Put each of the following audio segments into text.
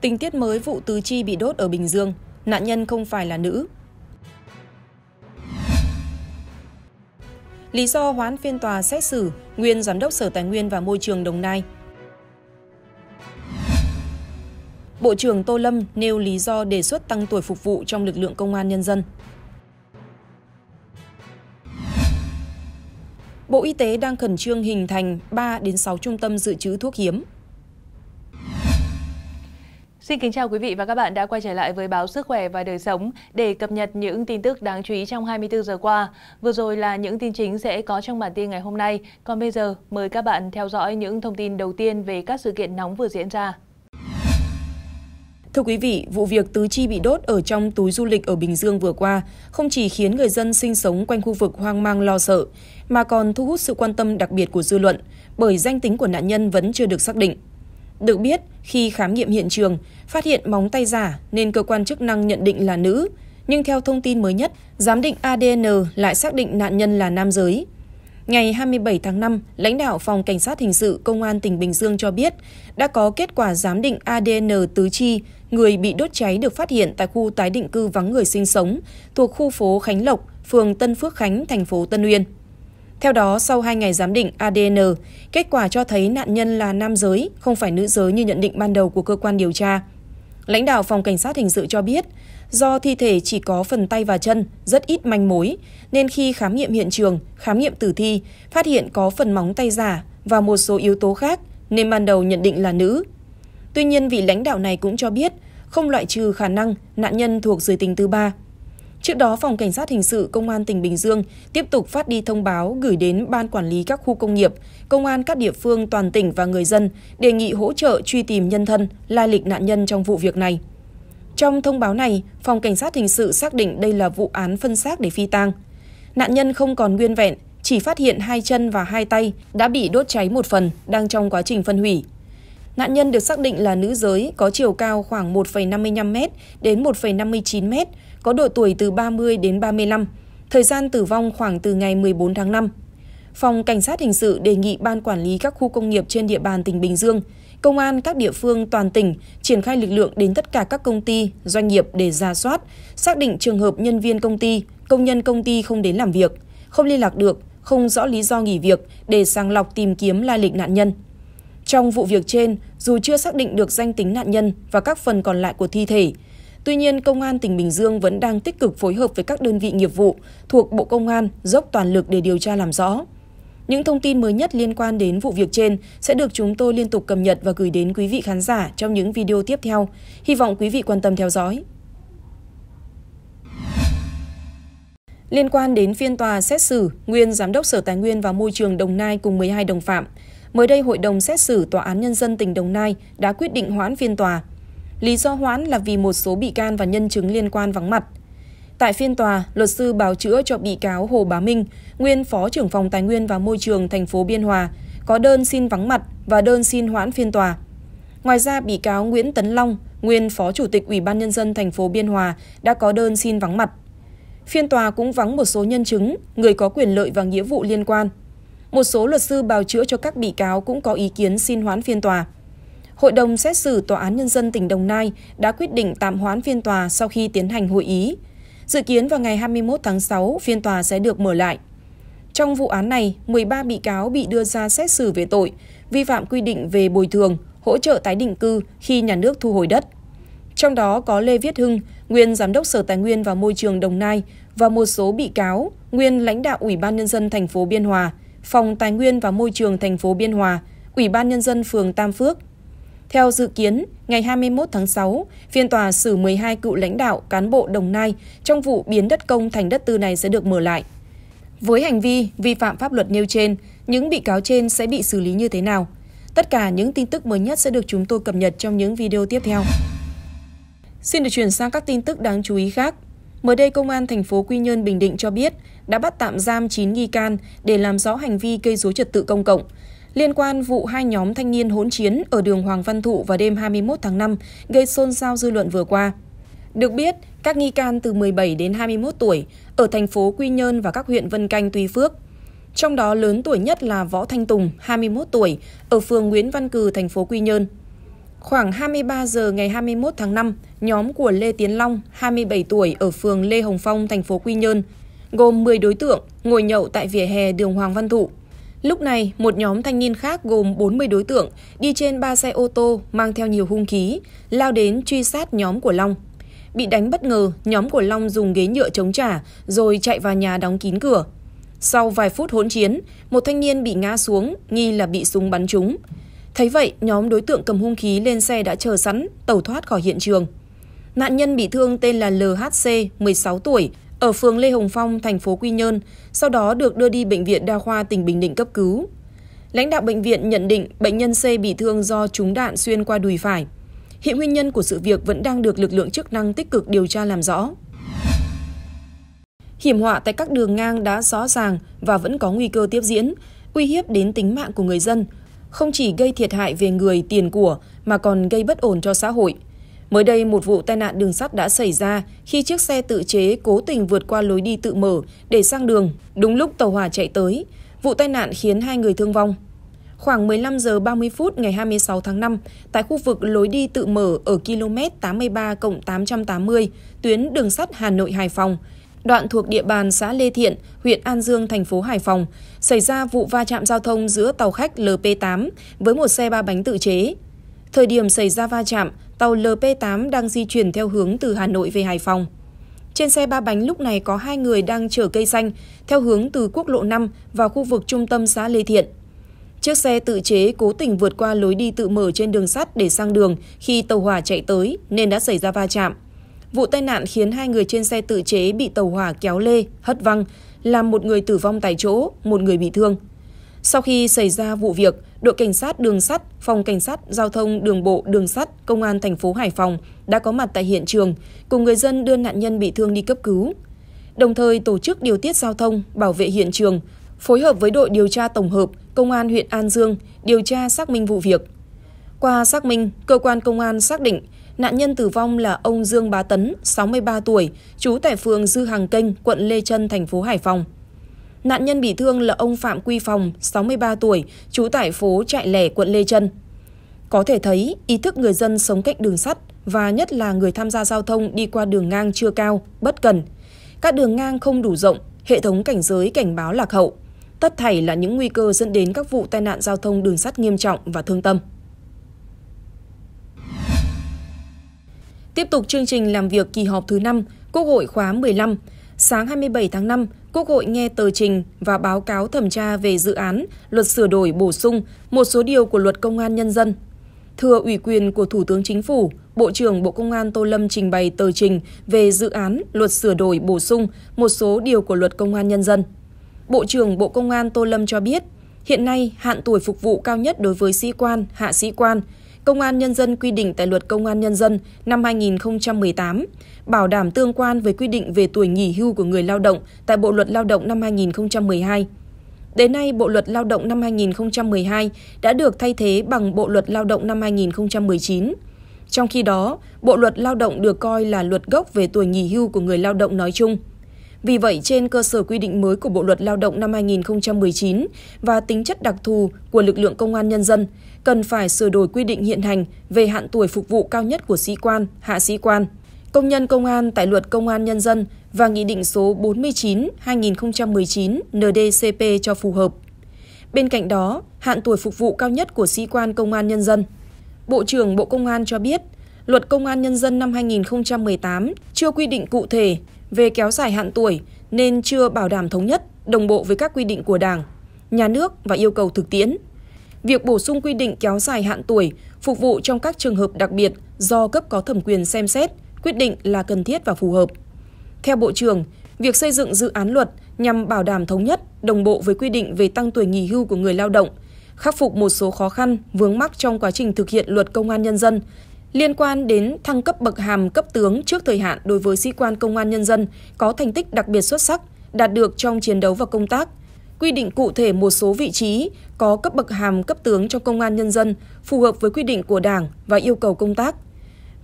Tình tiết mới vụ tứ chi bị đốt ở Bình Dương, nạn nhân không phải là nữ. Lý do hoãn phiên tòa xét xử nguyên giám đốc Sở Tài nguyên và Môi trường Đồng Nai. Bộ trưởng Tô Lâm nêu lý do đề xuất tăng tuổi phục vụ trong lực lượng công an nhân dân. Bộ Y tế đang khẩn trương hình thành 3 đến 6 trung tâm dự trữ thuốc hiếm Xin kính chào quý vị và các bạn đã quay trở lại với báo Sức khỏe và đời sống để cập nhật những tin tức đáng chú ý trong 24 giờ qua. Vừa rồi là những tin chính sẽ có trong bản tin ngày hôm nay, còn bây giờ mời các bạn theo dõi những thông tin đầu tiên về các sự kiện nóng vừa diễn ra. Thưa quý vị, vụ việc tứ chi bị đốt ở trong túi du lịch ở Bình Dương vừa qua không chỉ khiến người dân sinh sống quanh khu vực hoang mang lo sợ, mà còn thu hút sự quan tâm đặc biệt của dư luận bởi danh tính của nạn nhân vẫn chưa được xác định. Được biết, khi khám nghiệm hiện trường, phát hiện móng tay giả nên cơ quan chức năng nhận định là nữ, nhưng theo thông tin mới nhất, giám định ADN lại xác định nạn nhân là nam giới. Ngày 27 tháng 5, lãnh đạo Phòng Cảnh sát Hình sự Công an tỉnh Bình Dương cho biết đã có kết quả giám định ADN tứ chi, người bị đốt cháy được phát hiện tại khu tái định cư vắng người sinh sống thuộc khu phố Khánh Lộc, phường Tân Phước Khánh, thành phố Tân Uyên. Theo đó, sau 2 ngày giám định ADN, kết quả cho thấy nạn nhân là nam giới, không phải nữ giới như nhận định ban đầu của cơ quan điều tra. Lãnh đạo phòng cảnh sát hình sự cho biết, do thi thể chỉ có phần tay và chân, rất ít manh mối, nên khi khám nghiệm hiện trường, khám nghiệm tử thi, phát hiện có phần móng tay giả và một số yếu tố khác nên ban đầu nhận định là nữ. Tuy nhiên, vị lãnh đạo này cũng cho biết không loại trừ khả năng nạn nhân thuộc giới tính thứ ba. Trước đó, Phòng Cảnh sát Hình sự Công an tỉnh Bình Dương tiếp tục phát đi thông báo gửi đến Ban Quản lý các khu công nghiệp, Công an các địa phương toàn tỉnh và người dân đề nghị hỗ trợ truy tìm nhân thân, lai lịch nạn nhân trong vụ việc này. Trong thông báo này, Phòng Cảnh sát Hình sự xác định đây là vụ án phân xác để phi tang. Nạn nhân không còn nguyên vẹn, chỉ phát hiện hai chân và hai tay đã bị đốt cháy một phần, đang trong quá trình phân hủy. Nạn nhân được xác định là nữ giới có chiều cao khoảng 1,55m đến 1,59m, có độ tuổi từ 30 đến 35, thời gian tử vong khoảng từ ngày 14 tháng 5. Phòng Cảnh sát Hình sự đề nghị Ban Quản lý các khu công nghiệp trên địa bàn tỉnh Bình Dương, Công an các địa phương toàn tỉnh triển khai lực lượng đến tất cả các công ty, doanh nghiệp để ra soát, xác định trường hợp nhân viên công ty, công nhân công ty không đến làm việc, không liên lạc được, không rõ lý do nghỉ việc để sàng lọc tìm kiếm lai lịch nạn nhân. Trong vụ việc trên, dù chưa xác định được danh tính nạn nhân và các phần còn lại của thi thể, Tuy nhiên, Công an tỉnh Bình Dương vẫn đang tích cực phối hợp với các đơn vị nghiệp vụ thuộc Bộ Công an dốc toàn lực để điều tra làm rõ. Những thông tin mới nhất liên quan đến vụ việc trên sẽ được chúng tôi liên tục cập nhật và gửi đến quý vị khán giả trong những video tiếp theo. Hy vọng quý vị quan tâm theo dõi. Liên quan đến phiên tòa xét xử, nguyên Giám đốc Sở Tài nguyên và Môi trường Đồng Nai cùng 12 đồng phạm, mới đây Hội đồng xét xử Tòa án Nhân dân tỉnh Đồng Nai đã quyết định hoãn phiên tòa. Lý do hoãn là vì một số bị can và nhân chứng liên quan vắng mặt. Tại phiên tòa, luật sư bào chữa cho bị cáo Hồ Bá Minh, nguyên Phó trưởng phòng Tài nguyên và Môi trường thành phố Biên Hòa, có đơn xin vắng mặt và đơn xin hoãn phiên tòa. Ngoài ra, bị cáo Nguyễn Tấn Long, nguyên Phó Chủ tịch Ủy ban nhân dân thành phố Biên Hòa đã có đơn xin vắng mặt. Phiên tòa cũng vắng một số nhân chứng, người có quyền lợi và nghĩa vụ liên quan. Một số luật sư bào chữa cho các bị cáo cũng có ý kiến xin hoãn phiên tòa. Hội đồng xét xử Tòa án Nhân dân tỉnh Đồng Nai đã quyết định tạm hoãn phiên tòa sau khi tiến hành hội ý. Dự kiến vào ngày 21 tháng 6, phiên tòa sẽ được mở lại. Trong vụ án này, 13 bị cáo bị đưa ra xét xử về tội vi phạm quy định về bồi thường, hỗ trợ tái định cư khi nhà nước thu hồi đất. Trong đó có Lê Viết Hưng, nguyên giám đốc Sở Tài nguyên và Môi trường Đồng Nai và một số bị cáo, nguyên lãnh đạo Ủy ban nhân dân thành phố Biên Hòa, Phòng Tài nguyên và Môi trường thành phố Biên Hòa, Ủy ban nhân dân phường Tam Phước, theo dự kiến, ngày 21 tháng 6, phiên tòa xử 12 cựu lãnh đạo cán bộ Đồng Nai trong vụ biến đất công thành đất tư này sẽ được mở lại. Với hành vi vi phạm pháp luật nêu trên, những bị cáo trên sẽ bị xử lý như thế nào? Tất cả những tin tức mới nhất sẽ được chúng tôi cập nhật trong những video tiếp theo. Xin được chuyển sang các tin tức đáng chú ý khác. Mới đây, Công an thành phố Quy Nhơn, Bình Định cho biết đã bắt tạm giam 9 nghi can để làm rõ hành vi gây dối trật tự công cộng, Liên quan vụ hai nhóm thanh niên hỗn chiến ở đường Hoàng Văn Thụ vào đêm 21 tháng 5 gây xôn xao dư luận vừa qua. Được biết, các nghi can từ 17 đến 21 tuổi ở thành phố Quy Nhơn và các huyện Vân Canh Tuy Phước. Trong đó lớn tuổi nhất là Võ Thanh Tùng, 21 tuổi, ở phường Nguyễn Văn Cừ, thành phố Quy Nhơn. Khoảng 23 giờ ngày 21 tháng 5, nhóm của Lê Tiến Long, 27 tuổi ở phường Lê Hồng Phong, thành phố Quy Nhơn, gồm 10 đối tượng ngồi nhậu tại vỉa hè đường Hoàng Văn Thụ. Lúc này, một nhóm thanh niên khác gồm 40 đối tượng đi trên ba xe ô tô mang theo nhiều hung khí, lao đến truy sát nhóm của Long. Bị đánh bất ngờ, nhóm của Long dùng ghế nhựa chống trả rồi chạy vào nhà đóng kín cửa. Sau vài phút hỗn chiến, một thanh niên bị ngã xuống, nghi là bị súng bắn trúng. Thấy vậy, nhóm đối tượng cầm hung khí lên xe đã chờ sẵn, tẩu thoát khỏi hiện trường. Nạn nhân bị thương tên là LHC, 16 tuổi, ở phường Lê Hồng Phong, thành phố Quy Nhơn, sau đó được đưa đi bệnh viện đa khoa tỉnh Bình Định cấp cứu. Lãnh đạo bệnh viện nhận định bệnh nhân C bị thương do trúng đạn xuyên qua đùi phải. Hiện nguyên nhân của sự việc vẫn đang được lực lượng chức năng tích cực điều tra làm rõ. Hiểm họa tại các đường ngang đã rõ ràng và vẫn có nguy cơ tiếp diễn, uy hiếp đến tính mạng của người dân, không chỉ gây thiệt hại về người, tiền của mà còn gây bất ổn cho xã hội – Mới đây, một vụ tai nạn đường sắt đã xảy ra khi chiếc xe tự chế cố tình vượt qua lối đi tự mở để sang đường, đúng lúc tàu hỏa chạy tới. Vụ tai nạn khiến hai người thương vong. Khoảng 15 giờ 30 phút ngày 26 tháng 5, tại khu vực lối đi tự mở ở km 83 880, tuyến đường sắt Hà Nội Hải Phòng, đoạn thuộc địa bàn xã Lê Thiện, huyện An Dương, thành phố Hải Phòng, xảy ra vụ va chạm giao thông giữa tàu khách LP8 với một xe ba bánh tự chế. Thời điểm xảy ra va chạm, tàu LP8 đang di chuyển theo hướng từ Hà Nội về Hải Phòng. Trên xe ba bánh lúc này có hai người đang chở cây xanh theo hướng từ quốc lộ 5 vào khu vực trung tâm xã Lê Thiện. Chiếc xe tự chế cố tình vượt qua lối đi tự mở trên đường sắt để sang đường khi tàu hỏa chạy tới nên đã xảy ra va chạm. Vụ tai nạn khiến hai người trên xe tự chế bị tàu hỏa kéo lê, hất văng, làm một người tử vong tại chỗ, một người bị thương. Sau khi xảy ra vụ việc, đội cảnh sát đường sắt, phòng cảnh sát giao thông đường bộ đường sắt, công an thành phố Hải Phòng đã có mặt tại hiện trường cùng người dân đưa nạn nhân bị thương đi cấp cứu. Đồng thời tổ chức điều tiết giao thông, bảo vệ hiện trường, phối hợp với đội điều tra tổng hợp công an huyện An Dương điều tra xác minh vụ việc. Qua xác minh, cơ quan công an xác định nạn nhân tử vong là ông Dương Bá Tấn, 63 tuổi, trú tại phường Dư Hàng Kênh, quận Lê Trân, thành phố Hải Phòng. Nạn nhân bị thương là ông Phạm Quy Phòng, 63 tuổi, trú tại phố Trại Lẻ, quận Lê Trân. Có thể thấy, ý thức người dân sống cạnh đường sắt và nhất là người tham gia giao thông đi qua đường ngang chưa cao, bất cần. Các đường ngang không đủ rộng, hệ thống cảnh giới cảnh báo lạc hậu. Tất thảy là những nguy cơ dẫn đến các vụ tai nạn giao thông đường sắt nghiêm trọng và thương tâm. Tiếp tục chương trình làm việc kỳ họp thứ 5, Quốc hội khóa 15, sáng 27 tháng 5, Quốc hội nghe tờ trình và báo cáo thẩm tra về dự án luật sửa đổi bổ sung một số điều của luật công an nhân dân. Thừa ủy quyền của Thủ tướng Chính phủ, Bộ trưởng Bộ Công an Tô Lâm trình bày tờ trình về dự án luật sửa đổi bổ sung một số điều của luật công an nhân dân. Bộ trưởng Bộ Công an Tô Lâm cho biết, hiện nay hạn tuổi phục vụ cao nhất đối với sĩ quan, hạ sĩ quan Công an Nhân dân quy định tại luật Công an Nhân dân năm 2018, bảo đảm tương quan với quy định về tuổi nghỉ hưu của người lao động tại Bộ Luật Lao động năm 2012. Đến nay, Bộ Luật Lao động năm 2012 đã được thay thế bằng Bộ Luật Lao động năm 2019. Trong khi đó, Bộ Luật Lao động được coi là luật gốc về tuổi nghỉ hưu của người lao động nói chung. Vì vậy, trên cơ sở quy định mới của Bộ Luật Lao động năm 2019 và tính chất đặc thù của lực lượng công an nhân dân, cần phải sửa đổi quy định hiện hành về hạn tuổi phục vụ cao nhất của sĩ quan, hạ sĩ quan, công nhân công an tại Luật Công an Nhân dân và Nghị định số 49-2019 NDCP cho phù hợp. Bên cạnh đó, hạn tuổi phục vụ cao nhất của sĩ quan công an nhân dân. Bộ trưởng Bộ Công an cho biết, Luật Công an Nhân dân năm 2018 chưa quy định cụ thể về kéo dài hạn tuổi nên chưa bảo đảm thống nhất, đồng bộ với các quy định của Đảng, nhà nước và yêu cầu thực tiễn. Việc bổ sung quy định kéo dài hạn tuổi phục vụ trong các trường hợp đặc biệt do cấp có thẩm quyền xem xét, quyết định là cần thiết và phù hợp. Theo Bộ trưởng, việc xây dựng dự án luật nhằm bảo đảm thống nhất, đồng bộ với quy định về tăng tuổi nghỉ hưu của người lao động, khắc phục một số khó khăn, vướng mắc trong quá trình thực hiện luật công an nhân dân Liên quan đến thăng cấp bậc hàm cấp tướng trước thời hạn đối với sĩ quan công an nhân dân có thành tích đặc biệt xuất sắc, đạt được trong chiến đấu và công tác, quy định cụ thể một số vị trí có cấp bậc hàm cấp tướng trong công an nhân dân phù hợp với quy định của Đảng và yêu cầu công tác.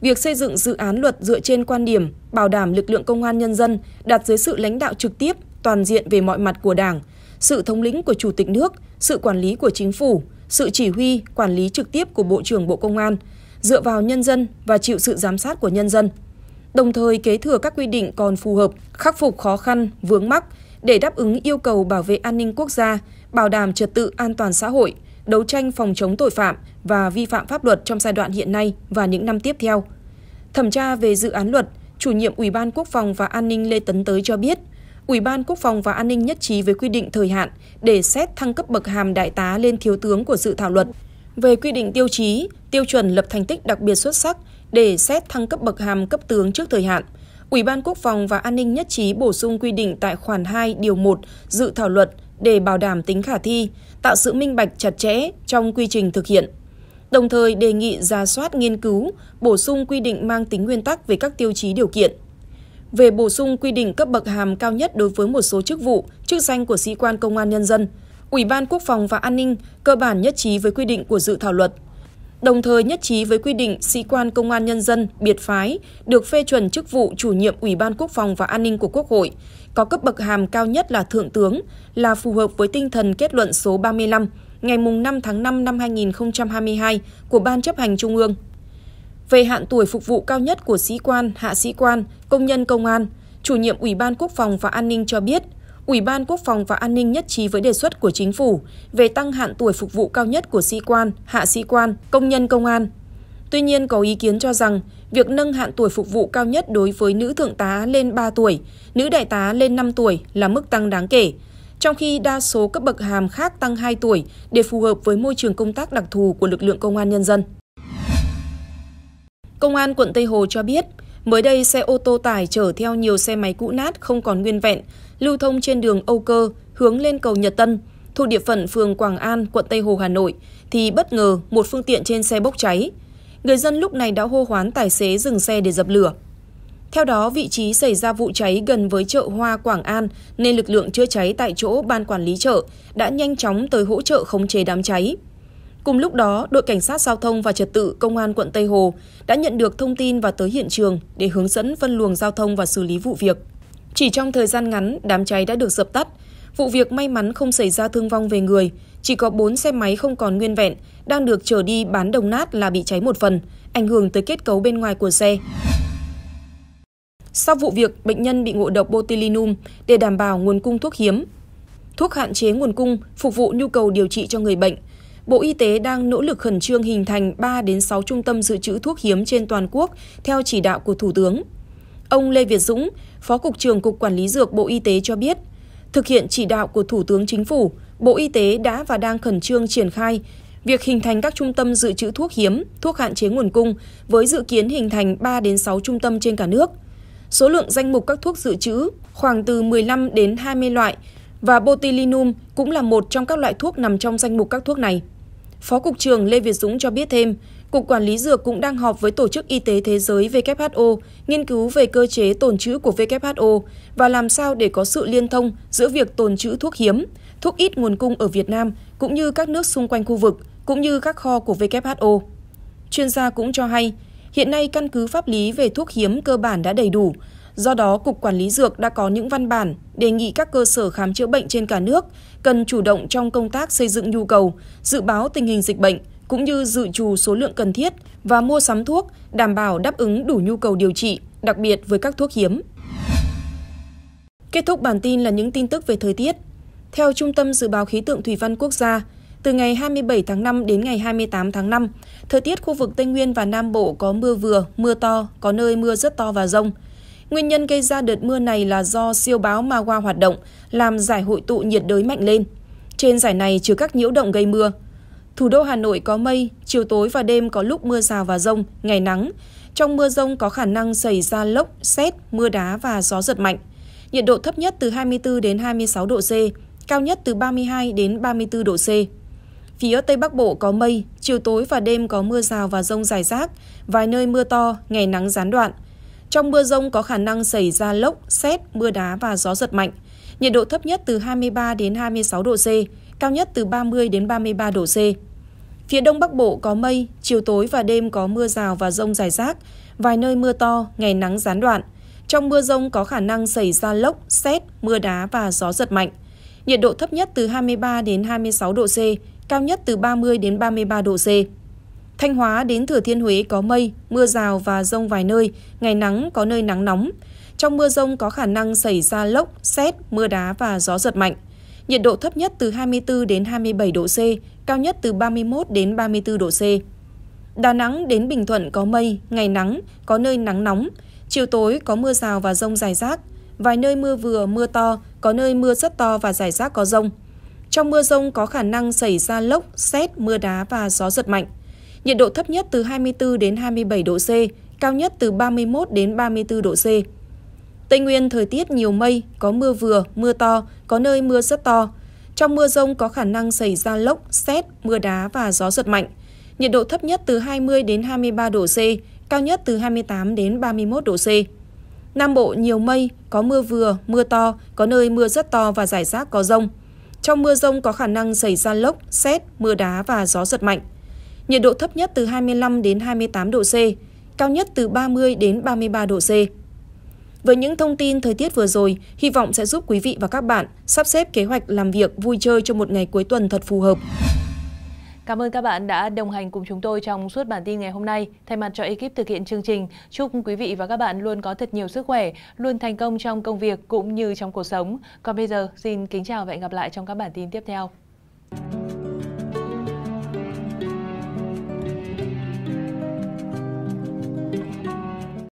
Việc xây dựng dự án luật dựa trên quan điểm bảo đảm lực lượng công an nhân dân đặt dưới sự lãnh đạo trực tiếp, toàn diện về mọi mặt của Đảng, sự thống lĩnh của Chủ tịch nước, sự quản lý của chính phủ, sự chỉ huy, quản lý trực tiếp của Bộ trưởng Bộ Công an – dựa vào nhân dân và chịu sự giám sát của nhân dân, đồng thời kế thừa các quy định còn phù hợp, khắc phục khó khăn, vướng mắc để đáp ứng yêu cầu bảo vệ an ninh quốc gia, bảo đảm trật tự an toàn xã hội, đấu tranh phòng chống tội phạm và vi phạm pháp luật trong giai đoạn hiện nay và những năm tiếp theo. Thẩm tra về dự án luật, chủ nhiệm Ủy ban Quốc phòng và An ninh Lê Tấn Tới cho biết, Ủy ban Quốc phòng và An ninh nhất trí với quy định thời hạn để xét thăng cấp bậc hàm đại tá lên thiếu tướng của dự thảo luật về quy định tiêu chí, tiêu chuẩn lập thành tích đặc biệt xuất sắc để xét thăng cấp bậc hàm cấp tướng trước thời hạn. Ủy ban Quốc phòng và An ninh nhất trí bổ sung quy định tại khoản 2 điều 1 dự thảo luật để bảo đảm tính khả thi, tạo sự minh bạch chặt chẽ trong quy trình thực hiện. Đồng thời đề nghị ra soát nghiên cứu, bổ sung quy định mang tính nguyên tắc về các tiêu chí điều kiện. Về bổ sung quy định cấp bậc hàm cao nhất đối với một số chức vụ, chức danh của sĩ quan công an nhân dân – Ủy ban Quốc phòng và An ninh cơ bản nhất trí với quy định của dự thảo luật, đồng thời nhất trí với quy định sĩ quan công an nhân dân biệt phái được phê chuẩn chức vụ chủ nhiệm Ủy ban Quốc phòng và An ninh của Quốc hội, có cấp bậc hàm cao nhất là thượng tướng, là phù hợp với tinh thần kết luận số 35 ngày 5 tháng 5 năm 2022 của Ban chấp hành Trung ương. Về hạn tuổi phục vụ cao nhất của sĩ quan, hạ sĩ quan, công nhân công an, chủ nhiệm Ủy ban Quốc phòng và An ninh cho biết – Ủy ban Quốc phòng và An ninh nhất trí với đề xuất của chính phủ về tăng hạn tuổi phục vụ cao nhất của sĩ quan, hạ sĩ quan, công nhân công an. Tuy nhiên, có ý kiến cho rằng việc nâng hạn tuổi phục vụ cao nhất đối với nữ thượng tá lên 3 tuổi, nữ đại tá lên 5 tuổi là mức tăng đáng kể, trong khi đa số cấp bậc hàm khác tăng 2 tuổi để phù hợp với môi trường công tác đặc thù của lực lượng công an nhân dân. Công an quận Tây Hồ cho biết, Mới đây, xe ô tô tải chở theo nhiều xe máy cũ nát không còn nguyên vẹn, lưu thông trên đường Âu Cơ hướng lên cầu Nhật Tân, thuộc địa phận phường Quảng An, quận Tây Hồ, Hà Nội, thì bất ngờ một phương tiện trên xe bốc cháy. Người dân lúc này đã hô hoán tài xế dừng xe để dập lửa. Theo đó, vị trí xảy ra vụ cháy gần với chợ Hoa Quảng An nên lực lượng chữa cháy tại chỗ ban quản lý chợ đã nhanh chóng tới hỗ trợ khống chế đám cháy. Cùng lúc đó, đội cảnh sát giao thông và trật tự công an quận Tây Hồ đã nhận được thông tin và tới hiện trường để hướng dẫn phân luồng giao thông và xử lý vụ việc. Chỉ trong thời gian ngắn, đám cháy đã được dập tắt. Vụ việc may mắn không xảy ra thương vong về người, chỉ có 4 xe máy không còn nguyên vẹn đang được chở đi bán đồng nát là bị cháy một phần, ảnh hưởng tới kết cấu bên ngoài của xe. Sau vụ việc, bệnh nhân bị ngộ độc botulinum để đảm bảo nguồn cung thuốc hiếm. Thuốc hạn chế nguồn cung phục vụ nhu cầu điều trị cho người bệnh – Bộ Y tế đang nỗ lực khẩn trương hình thành 3 đến 6 trung tâm dự trữ thuốc hiếm trên toàn quốc theo chỉ đạo của Thủ tướng. Ông Lê Việt Dũng, Phó cục trưởng Cục Quản lý dược Bộ Y tế cho biết, thực hiện chỉ đạo của Thủ tướng Chính phủ, Bộ Y tế đã và đang khẩn trương triển khai việc hình thành các trung tâm dự trữ thuốc hiếm, thuốc hạn chế nguồn cung với dự kiến hình thành 3 đến 6 trung tâm trên cả nước. Số lượng danh mục các thuốc dự trữ khoảng từ 15 đến 20 loại và botulinum cũng là một trong các loại thuốc nằm trong danh mục các thuốc này. Phó Cục trưởng Lê Việt Dũng cho biết thêm, Cục Quản lý Dược cũng đang họp với Tổ chức Y tế Thế giới WHO nghiên cứu về cơ chế tồn trữ của WHO và làm sao để có sự liên thông giữa việc tồn trữ thuốc hiếm, thuốc ít nguồn cung ở Việt Nam cũng như các nước xung quanh khu vực, cũng như các kho của WHO. Chuyên gia cũng cho hay, hiện nay căn cứ pháp lý về thuốc hiếm cơ bản đã đầy đủ Do đó, Cục Quản lý Dược đã có những văn bản đề nghị các cơ sở khám chữa bệnh trên cả nước cần chủ động trong công tác xây dựng nhu cầu, dự báo tình hình dịch bệnh, cũng như dự trù số lượng cần thiết và mua sắm thuốc đảm bảo đáp ứng đủ nhu cầu điều trị, đặc biệt với các thuốc hiếm. Kết thúc bản tin là những tin tức về thời tiết. Theo Trung tâm Dự báo Khí tượng Thủy văn Quốc gia, từ ngày 27 tháng 5 đến ngày 28 tháng 5, thời tiết khu vực Tây Nguyên và Nam Bộ có mưa vừa, mưa to, có nơi mưa rất to và rông. Nguyên nhân gây ra đợt mưa này là do siêu bão Mawa hoạt động, làm giải hội tụ nhiệt đới mạnh lên. Trên giải này chứa các nhiễu động gây mưa. Thủ đô Hà Nội có mây, chiều tối và đêm có lúc mưa rào và rông, ngày nắng. Trong mưa rông có khả năng xảy ra lốc, xét, mưa đá và gió giật mạnh. Nhiệt độ thấp nhất từ 24 đến 26 độ C, cao nhất từ 32 đến 34 độ C. Phía Tây Bắc Bộ có mây, chiều tối và đêm có mưa rào và rông rải rác, vài nơi mưa to, ngày nắng gián đoạn, trong mưa rông có khả năng xảy ra lốc, xét, mưa đá và gió giật mạnh. Nhiệt độ thấp nhất từ 23 đến 26 độ C, cao nhất từ 30 đến 33 độ C. Phía Đông Bắc Bộ có mây, chiều tối và đêm có mưa rào và rông rải rác, vài nơi mưa to, ngày nắng gián đoạn. Trong mưa rông có khả năng xảy ra lốc, xét, mưa đá và gió giật mạnh. Nhiệt độ thấp nhất từ 23 đến 26 độ C, cao nhất từ 30 đến 33 độ C. Thanh Hóa đến Thừa Thiên Huế có mây, mưa rào và rông vài nơi, ngày nắng có nơi nắng nóng. Trong mưa rông có khả năng xảy ra lốc, xét, mưa đá và gió giật mạnh. Nhiệt độ thấp nhất từ 24 đến 27 độ C, cao nhất từ 31 đến 34 độ C. Đà Nẵng đến Bình Thuận có mây, ngày nắng, có nơi nắng nóng. Chiều tối có mưa rào và rông dài rác. Vài nơi mưa vừa, mưa to, có nơi mưa rất to và dài rác có rông. Trong mưa rông có khả năng xảy ra lốc, xét, mưa đá và gió giật mạnh. Nhiệt độ thấp nhất từ 24 đến 27 độ C, cao nhất từ 31 đến 34 độ C. Tây Nguyên thời tiết nhiều mây, có mưa vừa, mưa to, có nơi mưa rất to. Trong mưa rông có khả năng xảy ra lốc, xét, mưa đá và gió giật mạnh. Nhiệt độ thấp nhất từ 20 đến 23 độ C, cao nhất từ 28 đến 31 độ C. Nam Bộ nhiều mây, có mưa vừa, mưa to, có nơi mưa rất to và rải rác có rông. Trong mưa rông có khả năng xảy ra lốc, xét, mưa đá và gió giật mạnh nhiệt độ thấp nhất từ 25 đến 28 độ C, cao nhất từ 30 đến 33 độ C. Với những thông tin thời tiết vừa rồi, hy vọng sẽ giúp quý vị và các bạn sắp xếp kế hoạch làm việc vui chơi cho một ngày cuối tuần thật phù hợp. Cảm ơn các bạn đã đồng hành cùng chúng tôi trong suốt bản tin ngày hôm nay. Thay mặt cho ekip thực hiện chương trình, chúc quý vị và các bạn luôn có thật nhiều sức khỏe, luôn thành công trong công việc cũng như trong cuộc sống. Còn bây giờ, xin kính chào và hẹn gặp lại trong các bản tin tiếp theo.